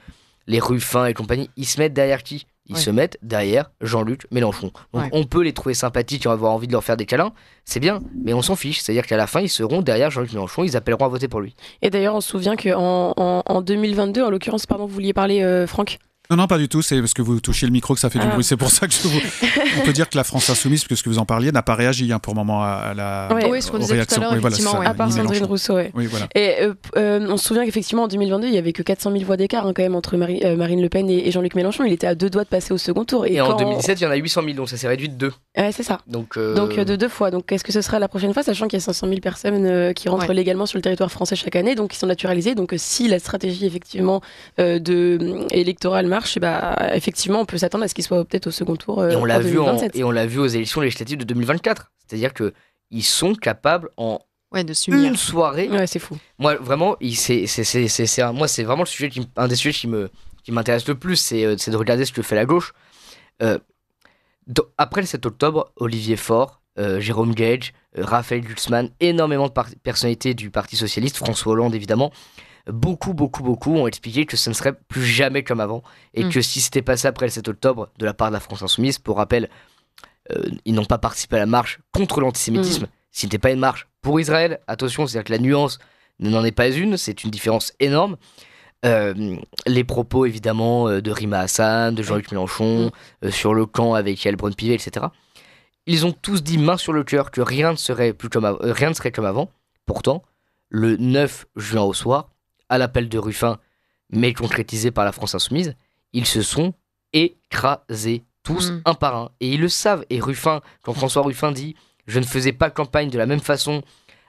les Ruffin et compagnie, ils se mettent derrière qui ils se mettent derrière Jean-Luc Mélenchon. on peut les trouver sympathiques et avoir envie de leur faire des câlins, c'est bien, mais on s'en fiche. C'est-à-dire qu'à la fin, ils seront derrière Jean-Luc Mélenchon, ils appelleront à voter pour lui. Et d'ailleurs, on se souvient qu'en en, 2022, en l'occurrence, pardon, vous vouliez parler, euh, Franck non, non, pas du tout. C'est parce que vous touchez le micro que ça fait du ah. bruit. C'est pour ça que je vous... [LAUGHS] on peut dire que la France insoumise, puisque que vous en parliez, n'a pas réagi hein, pour le moment à la oui, oui ce qu'on disait tout à l'heure, à part Sandrine Rousseau. Oui, Et euh, euh, on se souvient qu'effectivement en 2022, il y avait que 400 000 voix d'écart hein, quand même entre euh, Marine Le Pen et, Jean-Luc Mélenchon. Il était à deux doigts de passer au second tour. Et, en 2017, il y en a 800 000, donc ça s'est réduit de deux. Ouais, c'est ça. Donc, donc de deux fois. Donc quest ce que ce sera la prochaine fois, sachant qu'il y a 500 000 personnes qui rentrent légalement sur le territoire français chaque année, donc qui sont naturalisées. Donc si la stratégie effectivement de électorale bah, effectivement, on peut s'attendre à ce qu'il soit peut-être au second tour. Euh, et on l'a vu, et on l'a vu aux élections législatives de 2024. C'est-à-dire que ils sont capables en une soirée. Ouais, c'est fou. Moi, vraiment, c'est, moi, c'est vraiment le sujet qui, un des sujets qui qui m'intéresse le plus, euh, c'est, de regarder ce que fait la gauche. Euh, après le 7 octobre, Olivier Faure, Jérôme Gage, Raphaël Gulsman, énormément de personnalités du Parti Socialiste, François Hollande évidemment, beaucoup, beaucoup, beaucoup ont expliqué que ce ne serait plus jamais comme avant et hmm. que si c'était passé après le 7 octobre de la part de la France Insoumise, pour rappel, euh, ils n'ont pas participé à la marche contre l'antisémitisme. Hmm. s'il n'était pas une marche pour Israël, attention, c'est-à-dire que la nuance n'en est pas une, c'est une différence énorme. Euh, les propos évidemment euh, de Rima Hassan, de Jean-Luc Mélenchon, hmm. sur le camp avec Elbron Pivet, etc. Ils ont tous dit main sur le cœur que rien ne serait, plus comme, rien ne serait comme avant. Pourtant, le 9 juin au soir, à l'appel de Ruffin, mais concrétisé par la France insoumise, ils se sont écrasés tous hmm. un par un. Et ils le savent. Et Ruffin, quand François Ruffin dit je ne faisais pas campagne de la même façon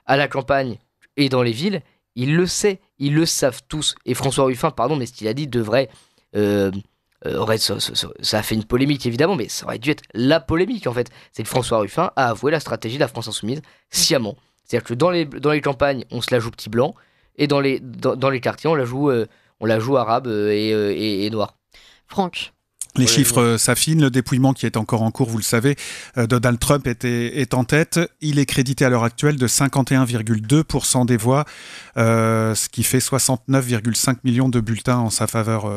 à la campagne et dans les villes, il le sait, ils le savent tous. Et François Ruffin, pardon, mais ce qu'il a dit devrait... Euh, euh, aurait, ça, a fait une polémique évidemment, mais ça aurait dû être la polémique en fait. C'est que François Ruffin a avoué la stratégie de la France insoumise sciemment. C'est-à-dire que dans les, dans les campagnes, on se la joue petit blanc, et dans les, dans, les quartiers, on la joue, euh, on la joue arabe euh, euh, et, et, Franck, les chiffres s'affinent, le dépouillement qui est encore en cours, vous le savez, Donald Trump est, est en tête. Il est crédité à l'heure actuelle de 51,2% des voix, ce qui fait 69,5 millions de bulletins en sa faveur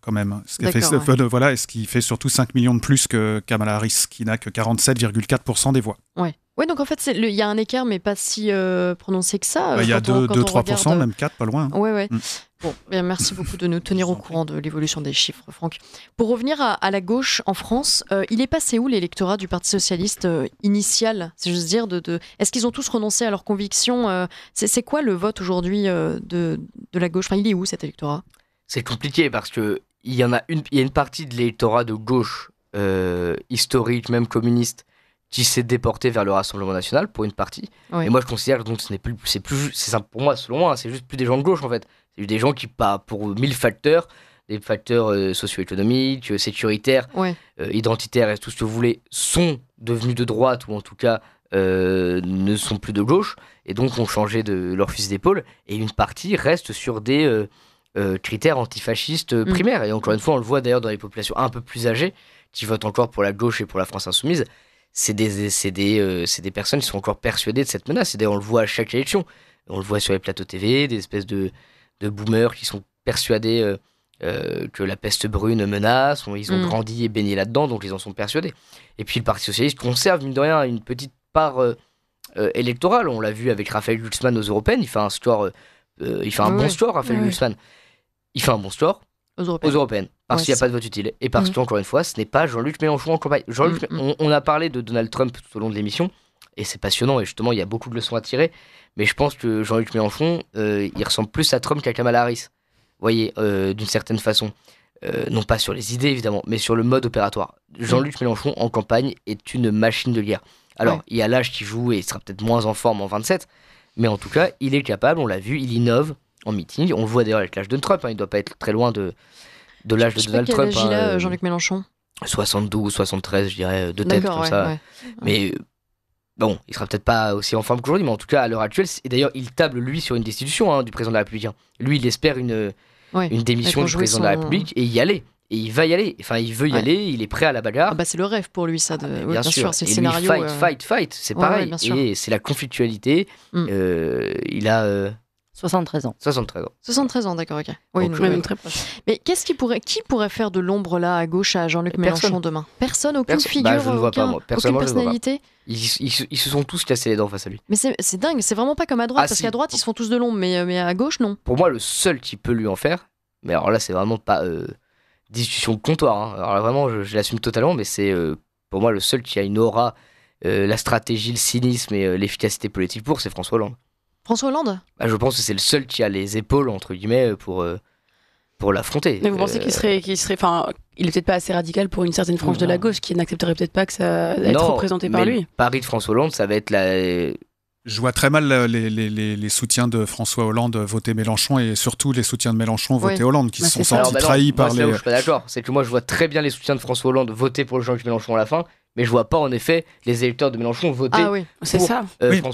quand même. Ce qui fait, voilà, ce qui fait surtout 5 millions de plus que Kamala Harris, qui n'a que 47,4% des voix. Ouais. Oui, donc en fait, il y a un écart, mais pas si euh, prononcé que ça. Bah, euh, il y a 2-3%, euh, même 4, pas loin. Oui, hein. oui. Mm. Bon, eh merci beaucoup de nous tenir au courant de l'évolution des chiffres, Franck. Pour revenir à, la gauche en France, il est passé où l'électorat du Parti socialiste initial C'est dire, de, est-ce qu'ils ont tous renoncé à leurs convictions C'est quoi le vote aujourd'hui de, de, la gauche il est où cet électorat C'est compliqué parce que il y en a une, y a une partie de l'électorat de gauche historique, même communiste, qui s'est déporté vers le Rassemblement national pour une partie. Et moi, je considère que donc ce n'est plus, c'est plus, c'est pour moi, selon moi, hein, c'est juste plus des gens de gauche en fait. C'est des gens qui, pas pour mille facteurs, des facteurs euh, socio-économiques, euh, sécuritaires, euh, identitaires et tout ce que vous voulez, sont devenus de droite ou en tout cas ne sont plus de gauche et donc ont changé de leur fils d'épaule. Et une partie reste sur des critères antifascistes mm. primaires. Et encore une fois, on le voit d'ailleurs dans les populations un peu plus âgées qui votent encore pour la gauche et pour la France insoumise c'est des, euh, c'est des, personnes qui sont encore persuadées de cette menace. Et d'ailleurs, on le voit à chaque élection. On le voit sur les plateaux TV, des espèces de, de boomers qui sont persuadés euh, euh, que la peste brune menace. Ils ont mm. grandi et baigné là-dedans, donc ils en sont persuadés. Et puis le Parti Socialiste conserve, mine de rien, une petite part électorale. On l'a vu avec Raphaël Glucksmann aux européennes. Il fait un score. il fait un bon score, Raphaël Il fait un bon score aux européennes. parce qu'il n'y a pas de vote utile. Et parce mm. que, encore une fois, ce n'est pas Jean-Luc Mélenchon en campagne. Mm, mm, on, a parlé de Donald Trump tout au long de l'émission, et c'est passionnant, et justement, il y a beaucoup de leçons à tirer. Mais je pense que Jean-Luc Mélenchon, euh, il ressemble plus à Trump qu'à Kamala Harris. Vous voyez, euh, d'une certaine façon. Euh, non pas sur les idées, évidemment, mais sur le mode opératoire. Jean-Luc Mélenchon, en campagne, est une machine de guerre. Alors, il y a l'âge qui joue, et il sera peut-être moins en forme en 27, mais en tout cas, il est capable, on l'a vu, il innove, en meeting. On le voit d'ailleurs avec l'âge de Trump, hein, il ne doit pas être très loin de, de l'âge de Donald Trump. quel âge il a, hein, euh, Jean-Luc Mélenchon 72, 73, je dirais, euh, de tête comme ça. Mais euh, bon, il sera peut-être pas aussi en forme qu'aujourd'hui, mais en tout cas, à l'heure actuelle, et d'ailleurs, il table, lui, sur une destitution hein, du président de la République. Lui, il espère une, une démission du président de la République et y aller. Et il va y aller. Enfin, il veut y aller, il est prêt à la bagarre. Ah bah, c'est le rêve pour lui, ça. Ah, de... Ah, bien, sûr, c'est fight, fight, fight, c'est pareil. et c'est la conflictualité. Mm. il a. 73 ans. 73 ans. 73 ans, d'accord, ok. Oui, euh, Mais qu'est-ce qui pourrait, qui pourrait faire de l'ombre là à gauche à Jean-Luc Mélenchon demain Personne, aucune figure, personne je aucune personnalité. Ils, se sont tous cassés les dents face à lui. Mais c'est dingue, c'est vraiment pas comme à droite, ah, parce qu'à droite ils se font tous de l'ombre, mais, euh, mais à gauche non. Pour moi, le seul qui peut lui en faire, mais alors là c'est vraiment pas euh, discussion de comptoir, hein. alors vraiment je, l'assume totalement, mais c'est euh, pour moi le seul qui a une aura, la stratégie, le cynisme et l'efficacité politique pour, c'est François Hollande. François Hollande bah, Je pense que c'est le seul qui a les épaules, entre guillemets, pour, euh, pour l'affronter. Mais vous pensez qu'il euh, serait. Qu serait il est peut-être pas assez radical pour une certaine frange de la gauche qui n'accepterait peut-être pas que ça être représenté par lui. Le pari de François Hollande, ça va être la. Je vois très mal euh, les, soutiens de François Hollande voter Mélenchon et surtout les soutiens de Mélenchon voter Hollande qui se bah, sont sentis bah trahis par les. je suis pas d'accord. C'est que moi je vois très bien les soutiens de François Hollande voter pour Jean-Luc Mélenchon à la fin, mais je vois pas en effet les électeurs de Mélenchon voter ah oui, pour ça.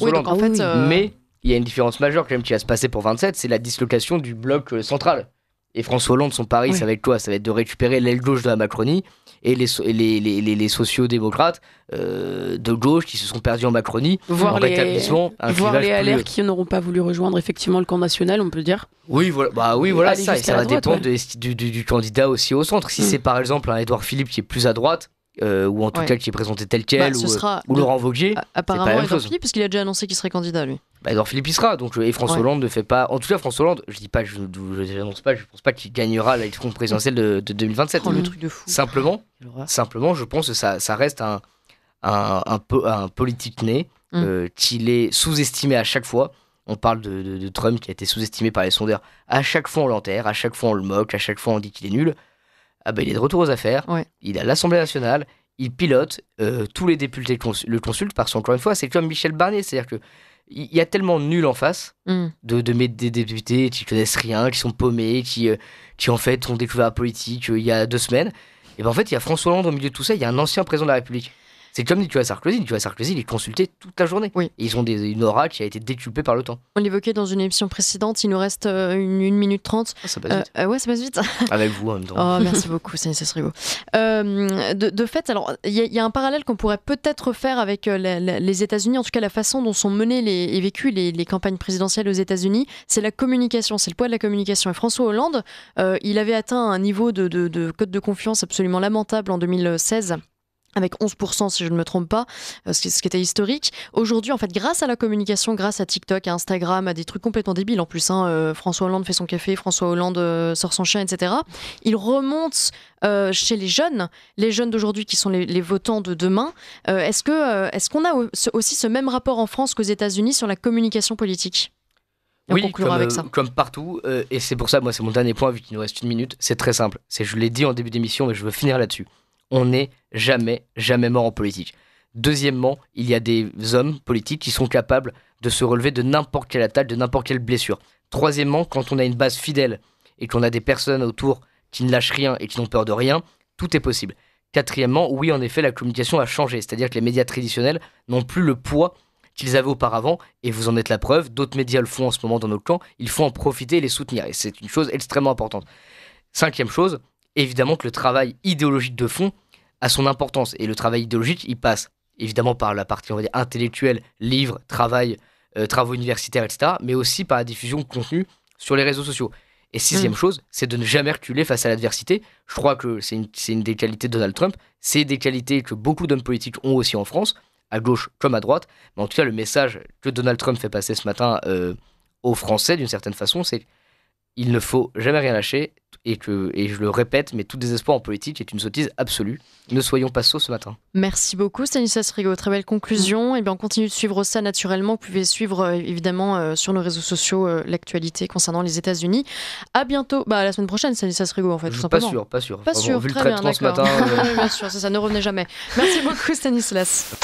Hollande. En fait, Mais il y a une différence majeure quand même qui va se passer pour 27, c'est la dislocation du bloc euh, central. Et François Hollande, son pari, ça va être quoi Ça va être de récupérer l'aile gauche de la Macronie et les, les, les, sociodémocrates euh, de gauche qui se sont perdus en Macronie, voir les... rétablissement. qui n'auront pas voulu rejoindre effectivement le camp national, on peut dire. Oui, voilà, bah, oui, voilà ça. ça va dépendre du, candidat aussi au centre. Si mm. c'est par exemple un Édouard Philippe qui est plus à droite, euh, ou en tout cas qui est présenté tel bah, quel, euh, ou, Laurent Vauquier. Apparemment, Edouard Philippe, parce qu'il a déjà annoncé qu'il serait candidat, lui. Bah, Edouard Philippe, il sera. Donc, euh, et François Hollande ne fait pas. En tout cas, François Hollande, je dis pas, je n'annonce pas, je pense pas qu'il gagnera l'élection présidentielle de, 2027. le truc de fou. Simplement, simplement, je pense que ça, reste un, un, un, politique né, mm. qu'il est sous-estimé à chaque fois. On parle de, de Trump qui a été sous-estimé par les sondeurs. À chaque fois, on l'enterre, à chaque fois, on le moque, à chaque fois, on dit qu'il est nul ah bah, il est de retour aux affaires, il à l'Assemblée nationale, il pilote, euh, tous les députés le, consultent parce qu'encore une fois, c'est comme Michel Barnier, c'est-à-dire que il y a tellement nul en face, hmm. de, députés qui connaissent rien, qui sont paumés, qui, euh, qui en fait ont découvert la politique euh, il y a deux semaines. Et ben en fait, il y a François Hollande au milieu de tout ça, il y a un ancien président de la République. C'est comme Nicolas Sarkozy. Nicolas Sarkozy, il est consulté toute la journée. ils ont des, une aura qui a été déculpée par le temps. On l'évoquait dans une émission précédente, il nous reste euh, une, minute trente. Ah, ça passe vite. Euh, euh, ouais, ça passe vite. [LAUGHS] Avec vous en même temps. Oh, merci beaucoup, c'est nécessaire de, de, fait, alors, il y, a un parallèle qu'on pourrait peut-être faire avec les États-Unis, en tout cas la façon dont sont menées et vécues les, les campagnes présidentielles aux États-Unis. C'est la communication, c'est le poids de la communication. Et François Hollande, il avait atteint un niveau de, de, de code de confiance absolument lamentable en 2016 avec 11% si je ne me trompe pas, euh, ce qui était historique. Aujourd'hui, en fait, grâce à la communication, grâce à TikTok, à Instagram, à des trucs complètement débiles en plus, hein, euh, François Hollande fait son café, François Hollande euh, sort son chien, etc., il remonte chez les jeunes, les jeunes d'aujourd'hui qui sont les, votants de demain. est-ce, que, est-ce qu'on a aussi ce même rapport en France qu'aux États-Unis sur la communication politique oui, comme, comme, partout, et c'est pour ça, moi, c'est mon dernier point, vu qu'il nous reste une minute, c'est très simple. C'est, je l'ai dit en début d'émission, mais je veux finir là-dessus. On est jamais, jamais mort en politique. Deuxièmement, il y a des hommes politiques qui sont capables de se relever de n'importe quelle attaque, de n'importe quelle blessure. Troisièmement, quand on a une base fidèle et qu'on a des personnes autour qui ne lâchent rien et qui n'ont peur de rien, tout est possible. Quatrièmement, oui, en effet, la communication a changé, c'est-à-dire que les médias traditionnels n'ont plus le poids qu'ils avaient auparavant, et vous en êtes la preuve, d'autres médias le font en ce moment dans notre camp, il faut en profiter et les soutenir, et c'est une chose extrêmement importante. Cinquième chose, évidemment que le travail idéologique de fond, à son importance. Et le travail idéologique, il passe évidemment par la partie on va dire, intellectuelle, livre, travail, euh, travaux universitaires, etc., mais aussi par la diffusion de contenu sur les réseaux sociaux. Et sixième mm. chose, c'est de ne jamais reculer face à l'adversité. Je crois que c'est une, des qualités de Donald Trump, c'est des qualités que beaucoup d'hommes politiques ont aussi en France, à gauche comme à droite. Mais en tout cas, le message que Donald Trump fait passer ce matin euh, aux Français, d'une certaine façon, c'est il ne faut jamais rien lâcher et que et je le répète, mais tout désespoir en politique est une sottise absolue. Ne soyons pas sots ce matin. Merci beaucoup Stanislas Rigaud, très belle conclusion. Et eh bien on continue de suivre ça naturellement. Vous pouvez suivre euh, évidemment euh, sur nos réseaux sociaux euh, l'actualité concernant les États-Unis. À bientôt, bah à la semaine prochaine Stanislas Rigaud en fait. tout simplement. Pas sûr, pas sûr. Pas sûr. très bien, ce matin. [LAUGHS] bien sûr, ça ne revenait jamais. Merci beaucoup Stanislas.